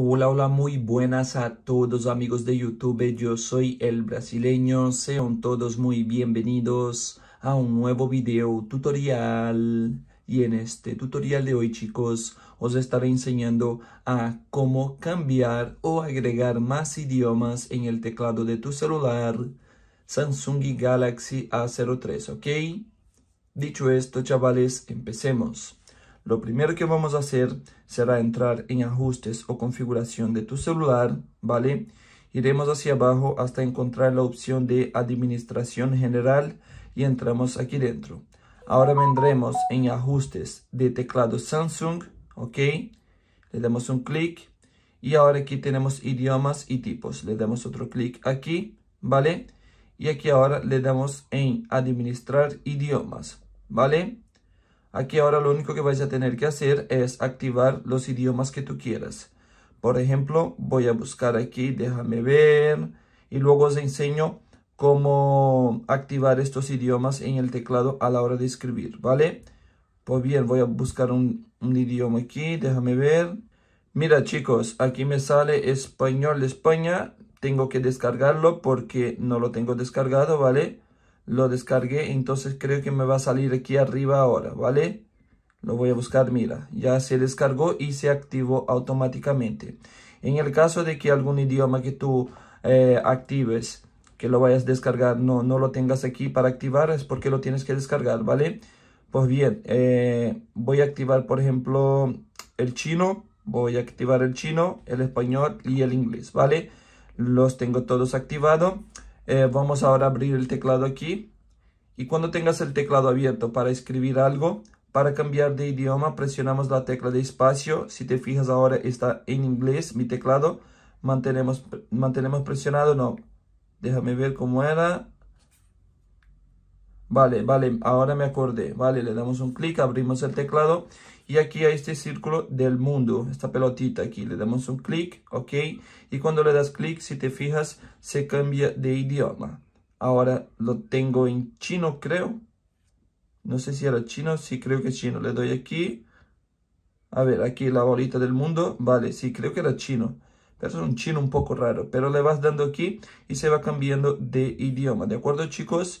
Hola, hola, muy buenas a todos amigos de YouTube. Yo soy el brasileño. Sean todos muy bienvenidos a un nuevo video tutorial. Y en este tutorial de hoy, chicos, os estaré enseñando a cómo cambiar o agregar más idiomas en el teclado de tu celular Samsung Galaxy A03, ¿ok? Dicho esto, chavales, empecemos. Lo primero que vamos a hacer será entrar en ajustes o configuración de tu celular, ¿vale? Iremos hacia abajo hasta encontrar la opción de administración general y entramos aquí dentro. Ahora vendremos en ajustes de teclado Samsung, ¿ok? Le damos un clic y ahora aquí tenemos idiomas y tipos. Le damos otro clic aquí, ¿vale? Y aquí ahora le damos en administrar idiomas, ¿vale? Aquí ahora lo único que vais a tener que hacer es activar los idiomas que tú quieras. Por ejemplo, voy a buscar aquí, déjame ver, y luego os enseño cómo activar estos idiomas en el teclado a la hora de escribir, ¿vale? Pues bien, voy a buscar un, un idioma aquí, déjame ver. Mira chicos, aquí me sale español de España, tengo que descargarlo porque no lo tengo descargado, ¿vale? lo descargué, entonces creo que me va a salir aquí arriba ahora, ¿vale? Lo voy a buscar, mira, ya se descargó y se activó automáticamente. En el caso de que algún idioma que tú eh, actives, que lo vayas a descargar, no, no lo tengas aquí para activar, es porque lo tienes que descargar, ¿vale? Pues bien, eh, voy a activar, por ejemplo, el chino, voy a activar el chino, el español y el inglés, ¿vale? Los tengo todos activados. Eh, vamos ahora a abrir el teclado aquí. Y cuando tengas el teclado abierto para escribir algo, para cambiar de idioma presionamos la tecla de espacio. Si te fijas ahora está en inglés mi teclado. Mantenemos, mantenemos presionado, no. Déjame ver cómo era. Vale, vale, ahora me acordé. Vale, le damos un clic, abrimos el teclado y aquí hay este círculo del mundo, esta pelotita aquí. Le damos un clic, ok. Y cuando le das clic, si te fijas, se cambia de idioma. Ahora lo tengo en chino, creo. No sé si era chino, sí creo que es chino. Le doy aquí. A ver, aquí la bolita del mundo. Vale, sí, creo que era chino pero es un chino un poco raro, pero le vas dando aquí y se va cambiando de idioma, ¿de acuerdo chicos?